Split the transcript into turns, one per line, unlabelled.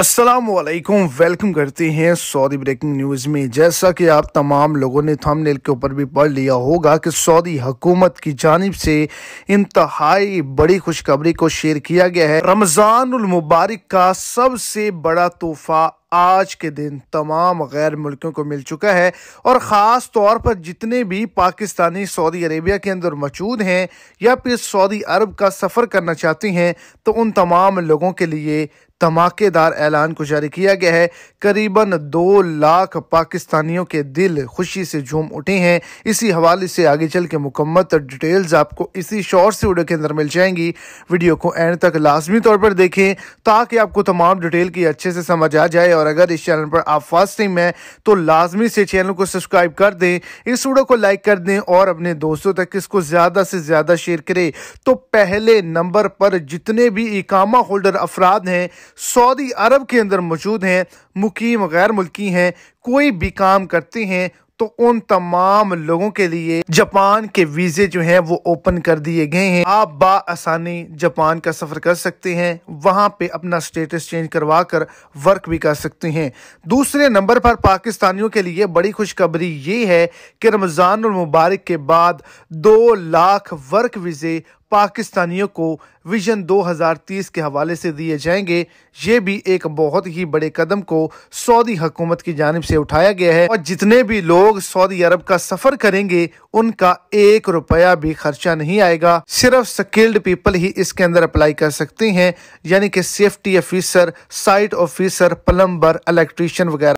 Aslam welcome करते हैं Saudi breaking news में जैसा कि आप तमाम लोगों ने थंबनेल के ऊपर भी पढ़ लिया होगा कि सऊदी हुकूमत की जानब से इंतहाई बड़ी खुशखबरी को शेयर किया गया है रमज़ान मुबारक का सबसे बड़ा तोहफा आज के दिन तमाम गैर मुल्कों को मिल चुका है और ख़ास तौर पर जितने भी पाकिस्तानी सऊदी अरेबिया के अंदर मौजूद हैं या फिर सऊदी अरब का सफ़र करना चाहते हैं तो उन तमाम लोगों के लिए धमाकेदार ऐलान को जारी किया गया है करीबन दो लाख पाकिस्तानियों के दिल खुशी से झूम उठे हैं इसी हवाले से आगे चल के मुकम्मत डिटेल्स आपको इसी शॉर्ट से वीडियो के अंदर मिल जाएंगी वीडियो को एंड तक लाजमी तौर पर देखें ताकि आपको तमाम डिटेल की अच्छे से समझ आ जाए और अगर इस चैनल पर आप फर्स्ट टाइम हैं तो लाजमी से चैनल को सब्सक्राइब कर दें इस वीडियो को लाइक कर दें और अपने दोस्तों तक इसको ज़्यादा से ज़्यादा शेयर करें तो पहले नंबर पर जितने भी इकामा होल्डर अफराद हैं सऊदी अरब के अंदर मौजूद हैं मुकीम गैर मुल्की हैं कोई भी काम करते हैं तो उन तमाम लोगों के लिए जापान के वीज़े जो हैं वो ओपन कर दिए गए हैं आप आसानी जापान का सफ़र कर सकते हैं वहां पे अपना स्टेटस चेंज करवा कर वर्क भी कर सकते हैं दूसरे नंबर पर पाकिस्तानियों के लिए बड़ी खुशखबरी ये है कि रमज़ान और मुबारक के बाद दो लाख वर्क वीज़े पाकिस्तानियों को विजन 2030 के हवाले से दिए जाएंगे ये भी एक बहुत ही बड़े कदम को सऊदी हुकूमत की जानब से उठाया गया है और जितने भी लोग सऊदी अरब का सफर करेंगे उनका एक रुपया भी खर्चा नहीं आएगा सिर्फ स्किल्ड पीपल ही इसके अंदर अप्लाई कर सकते हैं यानी कि safety officer site officer plumber electrician वगैरह